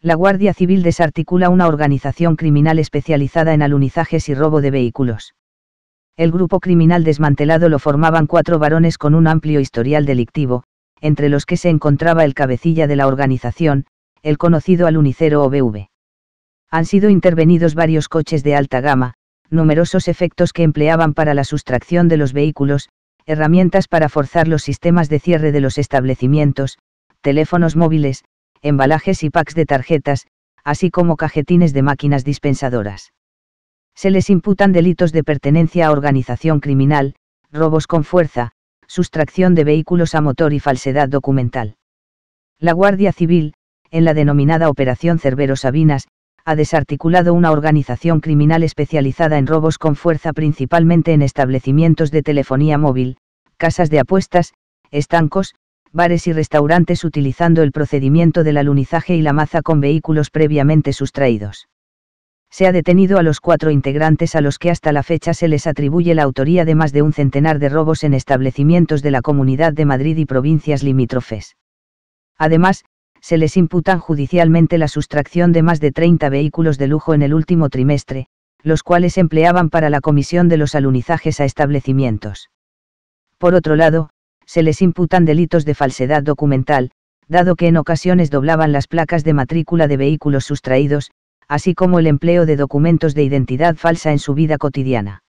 la Guardia Civil desarticula una organización criminal especializada en alunizajes y robo de vehículos. El grupo criminal desmantelado lo formaban cuatro varones con un amplio historial delictivo, entre los que se encontraba el cabecilla de la organización, el conocido alunicero OBV. Han sido intervenidos varios coches de alta gama, numerosos efectos que empleaban para la sustracción de los vehículos, herramientas para forzar los sistemas de cierre de los establecimientos, teléfonos móviles, embalajes y packs de tarjetas, así como cajetines de máquinas dispensadoras. Se les imputan delitos de pertenencia a organización criminal, robos con fuerza, sustracción de vehículos a motor y falsedad documental. La Guardia Civil, en la denominada Operación Cerbero Sabinas, ha desarticulado una organización criminal especializada en robos con fuerza principalmente en establecimientos de telefonía móvil, casas de apuestas, estancos, bares y restaurantes utilizando el procedimiento del alunizaje y la maza con vehículos previamente sustraídos. Se ha detenido a los cuatro integrantes a los que hasta la fecha se les atribuye la autoría de más de un centenar de robos en establecimientos de la Comunidad de Madrid y provincias limítrofes. Además, se les imputan judicialmente la sustracción de más de 30 vehículos de lujo en el último trimestre, los cuales empleaban para la comisión de los alunizajes a establecimientos. Por otro lado, se les imputan delitos de falsedad documental, dado que en ocasiones doblaban las placas de matrícula de vehículos sustraídos, así como el empleo de documentos de identidad falsa en su vida cotidiana.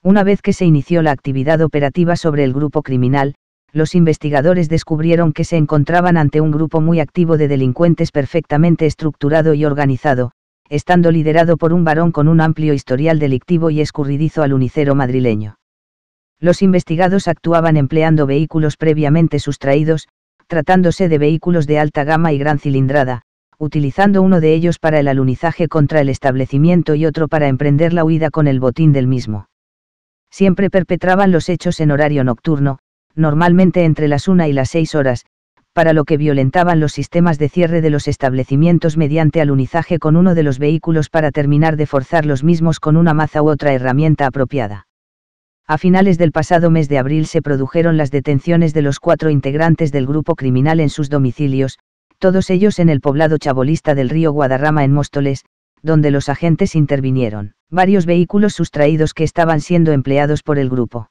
Una vez que se inició la actividad operativa sobre el grupo criminal, los investigadores descubrieron que se encontraban ante un grupo muy activo de delincuentes perfectamente estructurado y organizado, estando liderado por un varón con un amplio historial delictivo y escurridizo al unicero madrileño. Los investigados actuaban empleando vehículos previamente sustraídos, tratándose de vehículos de alta gama y gran cilindrada, utilizando uno de ellos para el alunizaje contra el establecimiento y otro para emprender la huida con el botín del mismo. Siempre perpetraban los hechos en horario nocturno, normalmente entre las una y las 6 horas, para lo que violentaban los sistemas de cierre de los establecimientos mediante alunizaje con uno de los vehículos para terminar de forzar los mismos con una maza u otra herramienta apropiada a finales del pasado mes de abril se produjeron las detenciones de los cuatro integrantes del grupo criminal en sus domicilios, todos ellos en el poblado chabolista del río Guadarrama en Móstoles, donde los agentes intervinieron. Varios vehículos sustraídos que estaban siendo empleados por el grupo.